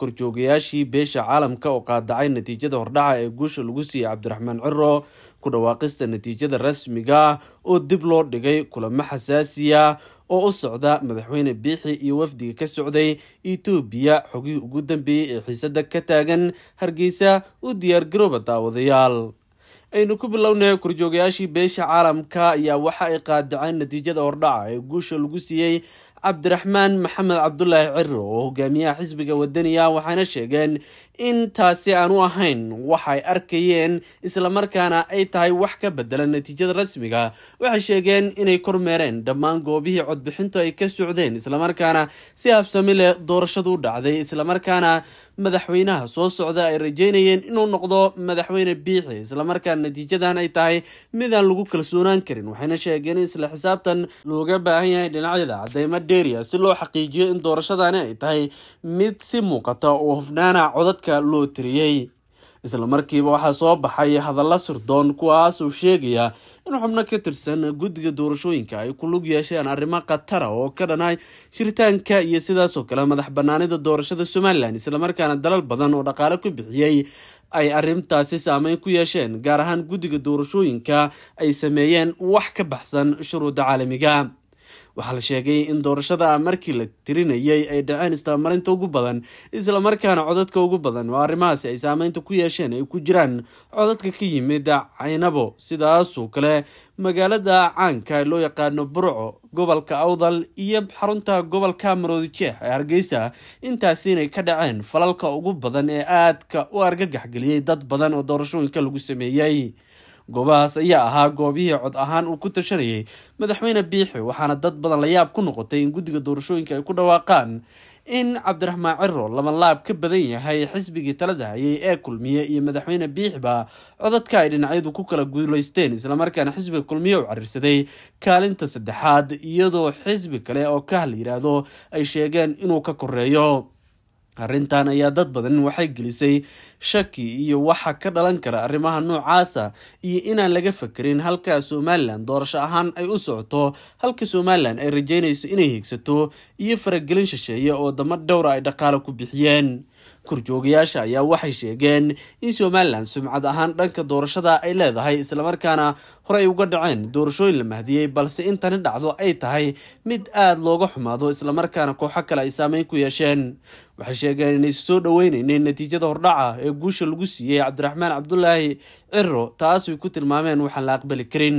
korjoogayaashii beesha caalamka oo qaadacay natiijada hordhaca ee guusha lagu siiyey cabdiraxmaan ciro ku dhawaaqista natiijada rasmiga ah oo dib loo dhigay kulamo xasaasiya oo u socda madaxweyne biixi iyo wafdiga ka socday etoobiya xogihii ugu dambeeyey ee xiisada ka taagan hargeysa u diyaargarooba daawadayaal aynu ku bilownay korjoogayaashii beesha caalamka ayaa waxa ay qaadaceen natiijada hordhaca ee guusha lagu siiyey cabdiraxmaan maxamed cabdulaahi ciro oo hogaamiyaha xisbiga wadaniga waxayna sheegeen in taasi aan u ahayn waxay arkayeen islamarkaana ay tahay wax ka bedela natiijada rasmiga waxay sheegeen inay kormeereen dhammaan goobihii codbixintu ay ka socdeen islamarkaana si habsami leh doorashadu u dhacday islamarkaana madaxweynaha soo socda ay rajeynayeen inuu noqdo madaxweyne biixi islamarkaan natiijadan ay tahay mid aan lagu kalsoonaan karin waxayna sheegeen in isla xisaabtan looga baahan yahay dhinacyada cadeymo dheeriya ah si loo xaqiijiyo in doorashadani ay tahay mid si muuqata oo hufnaana codadka loo tiriyey islamarkiiba waxaa soo baxay hadallo sirdoon kuwaas uu sheegaya in xubno ka tirsan guddiga doorashooyinka ay ku lug yeesheen arrimo khatara ah oo ka dhanay shiritaanka iyo sidaasoo kale madax banaanida doorashada somalilan islamarkaana dalal badan oo dhaqaale ku bixiyey ay arrintaasi saameyn ku yeesheen gaar ahaan guddiga doorashooyinka ay sameeyeen wax ka baxsan shuruudda caalamiga waxaa la sheegay in doorashada markii la tirinayay ay dhaceen istaamarinta ugu badan islamarkaana codadka ugu badan oo arrimahaasi ay saameynta ku yeesheen ay ku jiraan codadka ka yimid caynabo sidaasoo kale magaalada caanka loo yaqaano burco gobolka awdal iyo xarunta gobolka maroodi jeex ee hargeysa intaasi inay ka dhaceen falalka ugu badan ee aadka u argagax dad badan oo doorashooyinka lagu sameeyey goobahaas ayaa ahaa goobihii cod ahaan uu ku tashanayay madaxweyne biixi waxaana dad badan la yaab ku noqotay in guddiga doorashooyinka ay ku dhawaaqaan in cabdiraxmaan ciro labanlaab ka badan yahay xisbigii talada hayay ee kulmiye iyo madaxweyne biixiba codadka ay dhinacyadu ku kala guulaysteen islamarkaana xisbiga kulmiye u carirsaday kaalinta saddexaad iyadoo xisbi kale oo kaah la yidhaahdo ay sheegeen inuu ka koreeyo arrintan ayaa dad badan waxay gelisay shaki iyo waxa ka dhalan kara arrimaha noocaasa iyo inaan laga fakerin halka somalilan doorasho ahaan ay u socoto halka somalilan ay rajeynayso inay hiegsato iyo faragelin shisheeye oo dama dhowra ay dhaqaale ku bixiyeen kurjoogayaasha ayaa waxay sheegeen in somalilan sumcad ahaan dhanka doorashada ay leedahay islamarkaana horey uga dhaceen doorashooyin la mahdiyey balse intani dhacdo ay tahay mid aada looga xumaado islamarkaana kooxo kale ay saameyn ku yeesheen waxay sheegeen inaysu soo dhoweyneyneen natiijada hordhaca ee guusha lagu siiyey cabdiraxmaan cabdulaahi ciro taasay ku tilmaameen waxaan la aqbali karin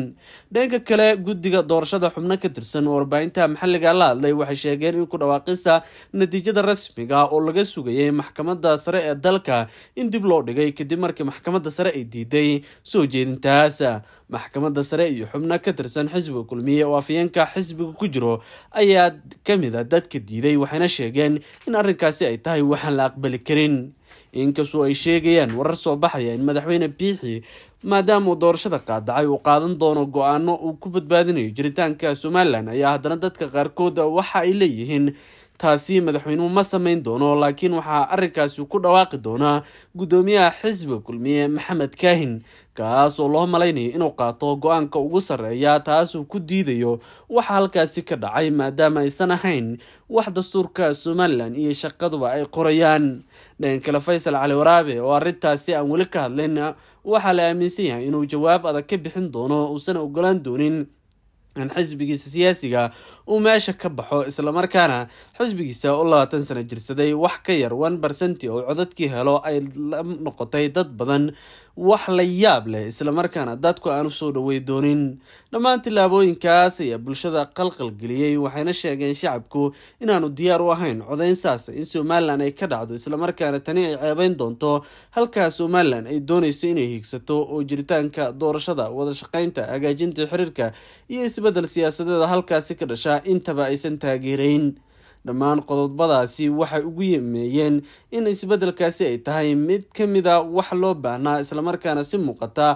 dhanka kale guddiga doorashada xubno ka tirsan oo warbaahintaha maxalliga la hadlay waxay sheegeen in ku dhawaaqista natiijada rasmiga ah oo laga sugayay maxkamadda sare ee dalka in dib loo dhigay kadib markii maxkamadda sare ay diiday soo jeedintaas maxkamadda sare iyo xubno ka tirsan xisbiga kulmiye oo afyeenka xisbiga ku jiro ayaa kamid a ah dadka diiday waxayna sheegeen in arrinkaasi ay tahay waxaan la aqbali karin inkastoo ay sheegayaan warar soo baxaya in madaxweyne biixi maadaama uu doorashada qaadacay uu qaadan doono go-aano uu ku badbaadinayo jiritaanka somalilan ayaa haddana dadka qaarkood waxa ay leeyihiin taasi madaxweynuhu ma samayn doono laakiin waxaa arrinkaasi ku dhawaaqi doonaa guddoomiyaha xisbiga kulmiye maxamed kaahin kaas oo loo malaynayo inuu qaato go-aanka ugu sarreeya taas uu ku diidayo waxa halkaasi ka dhacay maadaama aysan ahayn wax dastuurka somalilan iyo shaqaduba ay qorayaan dhan kale faysal cali waraabe oo arrintaasi aan weli ka hadlin waxaa la aaminsan yahay inuu jawaab adag ka bixin doono uusan ogolaan doonin in xisbigiisa siyaasiga uu meesha ka baxo islamarkaana xisbigiisa u labaatan sano jirsaday wax ka yar one barcenti oo codadkii helo ay la noqotay dad badan wax la yaab leh islamarkaana dadku aan usoo dhawey doonin dhammaan tillaabooyinkaas ayaa bulshada qalqalgeliyey waxayna sheegeen shacabku inaanu diyaar u ahayn codeynsaas in somalilan ay ka dhacdo islamarkaana tani ay ceebeyn doonto halkaa somalilan ay doonayso inay hiigsato oo jiritaanka doorashada wadashaqeynta hagaajinta xiriirka iyo isbeddel siyaasadeeda halkaasi ka dhashaa intaba aysan taageereyn dhammaan qodobadaasi waxay ugu yemeeyeen in isbeddelkaasi ay tahay mid ka mida wax loo baahnaa islamarkaana si muuqata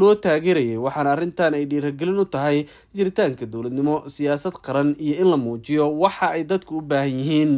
loo taageerayay waxaana arrintan ay dhiiragelin u tahay jiritaanka dowladnimo siyaasad qaran iyo in la muujiyo waxa ay dadku u baahan yihiin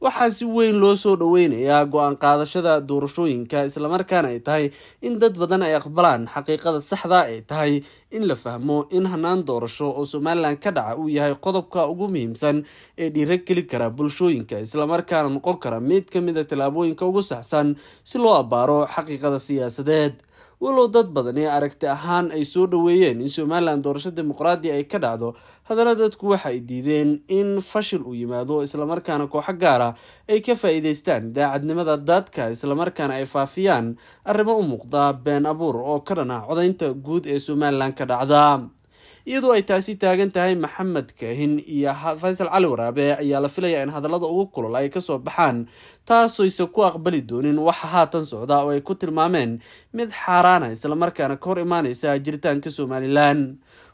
waxaa si weyn loo soo dhoweynayaa go-aan qaadashada doorashooyinka islamarkaana ay tahay in dad badan ay aqbalaan xaqiiqada saxda ay ah tahay in la fahmo in hanaan doorasho oo somalilan ka dhaca uu yahay qodobka ugu muhiimsan ee dhiirageli kara bulshooyinka islamarkaana noqon kara mid ka mida ah tallaabooyinka ugu saxsan si loo abbaaro xaqiiqada siyaasadeed walow dad badan badani aragti ahaan ay soo dhoweeyeen in somalilan doorasho dimuqraadi ay ka dhacdo haddana dadku waxa ay diideen in fashil uu yimaado islamarkaana kooxo gaara ay ka faa-iideystaan daacadnimada dadka islamarkaana ay faafiyaan arrimo u muuqda been abuur oo ka dhana codaynta guud ee somalilan ka dhacda iyadoo ay taasi taagan tahay maxamed kahin iyo faysal cali waraabe ayaa la filayaa in hadallada ugu kulol ay kasoo baxaan taasayse ku aqbali doonin waxa haatan socda oo ay ku tilmaameen mid xaaraana islamarkaana ka hor imaaneysa jiritaanka somalilan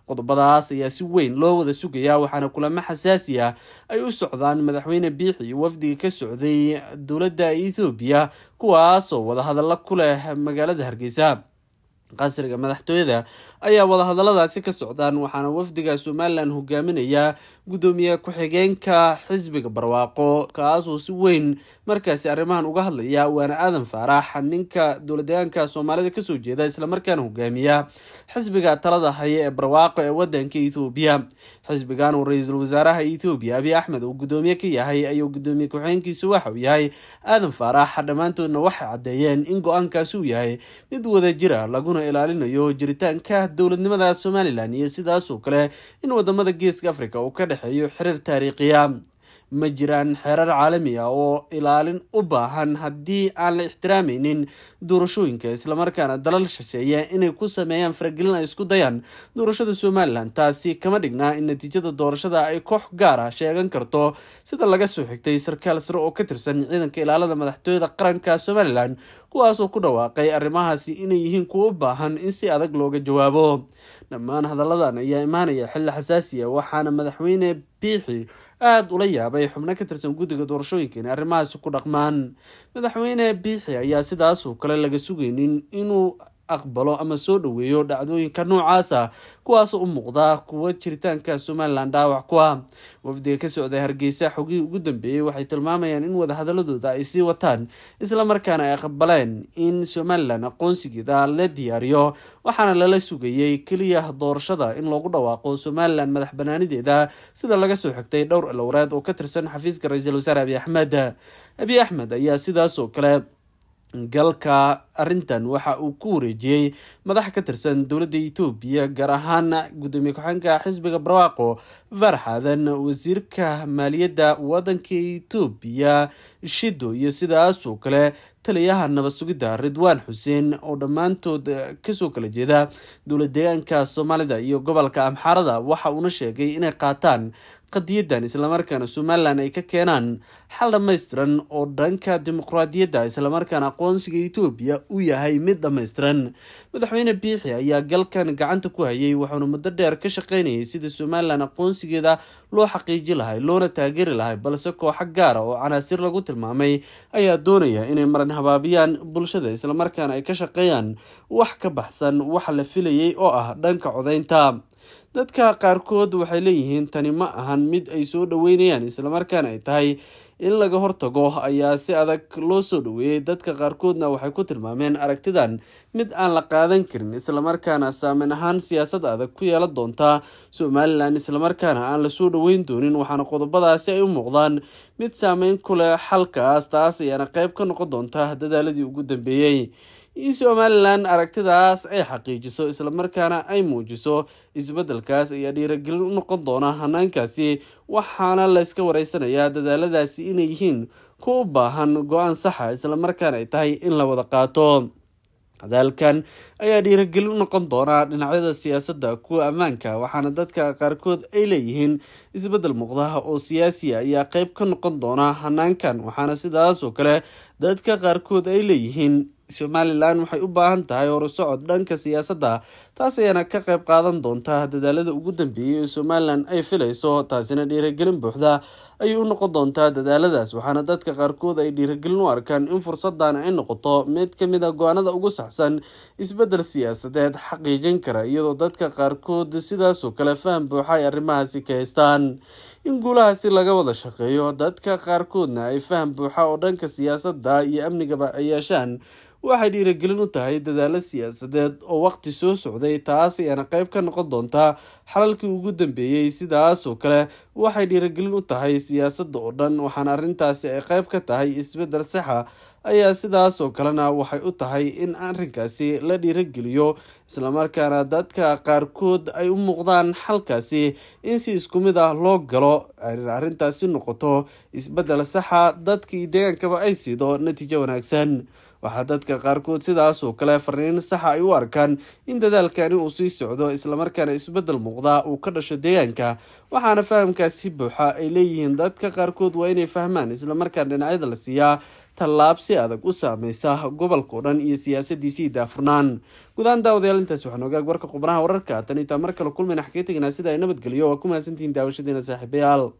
qodobadaas ayaa si weyn loo wada sugayaa waxaana kulamo xasaasi ah ay u socdaan madaxweyne biixi iyo wafdiga ka socday dowladda etoobiya kuwaasoo wada hadalla ku leh magaalada hargeysa qasriga madaxtooyada ayaa wadahadaladaasi ka socdaan waxaana wafdiga somalilan hogaaminayaa gudoomiye ku-xigeenka xisbiga barwaaqo kaasoo si weyn markaasi arrimahan uga hadlaya waana aadan faarax ninka dowladdeegaanka soomaalida kasoo jeeda islamarkaana hogaamiya xisbiga talada haya ee barwaaqo ee wadanka ethoobiya xisbigan uu ra-iisul wasaaraha ethoobiya abiy axmed uu gudoomiye ka yahay ayuu gudoomiye ku-xigeenkiisu waxa uu yahay aadan faarax dhammaantoodna waxay caddeeyeen in go-aankaasi uu yahay mid wada jira laguna ilaalinayo jiritaanka dowladnimada somalilan iyo sidaasoo kale in wadamada geeska africa uu ka dhexeeyo xiriir taariikhiya ma jiraan xeerar caalami ah oo ilaalin u baahan haddii aan la ixtiraameynin doorashooyinka islamarkaana dalal shisheeye inay ku sameeyaan faragelin ay isku dayaan doorashada somalilan taasi kama dhignaa in natiijada doorashada ay koox gaar ah sheegan karto sida laga soo xigtay sarkaal sare oo ka tirsan ciidanka ilaalada madaxtooyada qaranka somalilan kuwaasoo ku dhawaaqay arrimahaasi inay yihiin kuwa u baahan in si adag looga jawaabo dhammaan hadalladan ayaa imaanaya xilli xasaasiya ah, waxaana madaxweyne biixi aada ula yaabay xubno ka tirsan guddiga doorashooyinka arrimahaasi ku dhaqmaan madaxweyne biixi ayaa sidaas oo kale laga sugaynin inuu aqbalo ama soo dhoweeyo dhacdooyinka noocaasa ah, kuwaasoo u muuqda kuwa jiritaanka somalilan dhaawac ku ah wafdiga ka socday hargeysa xogihii ugu dambeeyey waxay tilmaamayaan in wadahadaladooda ay sii wataan islamarkaana ay aqbaleen in somalilan aqoonsigeeda la diyaariyo waxaana lala sugayey keliya doorashada in loogu dhawaaqo somalilan madax banaanideeda sida laga soo xigtay dhowr ilowreed oo ka tirsan xafiiska ra-iisul wasaare abiy axmed abiy axmed ayaa sidaas oo kale galka arintan waxa uu ku wareejiyey madax ka tirsan dowladda itoobiya gaar ahaan guddoomiye ku-xanka xisbiga barwaaqo farxadan wasiirka maaliyadda waddanka itoobiya shido iyo sidaas oo kale taliyaha nabad sugidda ridwaan xuseen oo dhammaantood kasoo kala jeeda dowlad deegaanka soomaalida iyo gobolka amxaarada waxa uuna sheegay inay qaataan qadiyadan islamarkaana somalilan ay ka keenaan xal dhammaystiran oo dhanka dimuqraadiyadda islamarkaana aqoonsiga etoobiya u yahay mid dhammaystiran madaxweyne biixi ayaa galkan gacanta ku hayay wuxuuna muddo dheer ka shaqaynayay sida somaliland aqoonsigeeda loo xaqiiji lahay loona taageeri lahay balse kooxo gaara ah oo canaasir lagu tilmaamay ayaa doonaya inay maran habaabiyaan bulshada islamarkaana ay ka shaqeeyaan wax ka baxsan waxa la filayay oo ah dhanka codaynta dadka qaarkood waxay leeyihiin tani ma ahan mid ay soo dhoweynayaan islamarkaana ay tahay in laga hortago ayaa si adag loo soo dhoweeyey dadka qaarkoodna waxay ku tilmaameen aragtidan mid aan la qaadan karin islamarkaana saameyn ahaan siyaasad adag ku yeelan doonta somalilan islamarkaana aan la soo dhoweyn doonin waxaana qodobadaasi ay u muuqdaan mid saameyn ku leh xalkaas taas ayaana qeyb ka noqon doonta dadaaladii ugu dambeeyey iyo somalilan aragtidaas ay xaqiijiso islamarkaana ay muujiso isbeddelkaas ayaa dhiiragelin u noqon doona hanaankaasi waxaana layska wareysanayaa dadaaladaasi inay yihiin ku u baahan go-aan saxa ah islamarkaana ay tahay in la wada qaato dadaalkan ayaa dhiiragelin u noqon doonaa dhinacyada siyaasadda kuwa ammaanka waxaana dadka qaarkood ay leeyihiin isbeddel muuqdaha oo siyaasiya ah ayaa qeyb ka noqon doona hanaankan waxaana sidaas oo kale dadka qaarkood ay leeyihiin somalilan waxay u baahan tahay horusocod dhanka siyaasadda taas ayaana ka qayb qaadan doontaa dadaalada ugu dambeeyay ee somalilan ay filayso taasina dhiiragelin buuxda ayay u noqon doontaa dadaaladaas waxaana dadka qaarkood ay dhiiragelin u arkaan in fursadan ay noqoto mid ka mid a ah go-aanada ugu saxsan isbeddel siyaasadeed xaqiijin kara iyadoo dadka qaarkood sidaasoo kale faham buuxa ay arrimahaasi ka haystaan in guulahaasi laga wada shaqeeyo dadka qaarkoodna ay faham buuxa oo dhanka siyaasadda iyo amnigaba ay yeeshaan waxay dhiiragelin u tahay dadaalo siyaasadeed oo waqti soo socday taas ayaana qeyb ka noqon doonta xalalkii ugu dambeeyey sidaas oo kale waxay dhiiragelin u tahay siyaasadda oo dhan waxaana arrintaasi ay qeyb ka tahay isbeddel saxa ayaa sidaas oo kalena waxay u tahay in arrinkaasi la dhiirageliyo islamarkaana dadka qaarkood ay u muuqdaan xalkaasi in si isku mid ah loo galo arrintaasi noqoto isbeddel saxa ah dadkii deegaankaba ay siido natiijo wanaagsan waxaa dadka qaarkood sidaas oo kale farniin saxa ah ay u arkaan in dadaalkani uu sii socdo islamarkaana isbeddel muuqda uu ka dhasho deegaanka waxaana fahamkaasi buuxa ay leeyihiin dadka qaarkood waa inay fahmaan islamarkaan dhinacyada la siiyaa tallaab si adag u saameysa gobolkao dhan iyo siyaasaddiisii daafurnaan gudaan daawadayaal intaas waxaan ogaag warka qubnaha wararka tan intaa mar kale kulmayna xageetegana sida ay nabadgeliyo waa ku mahadsantihiin daawashadeena saaxiibayaal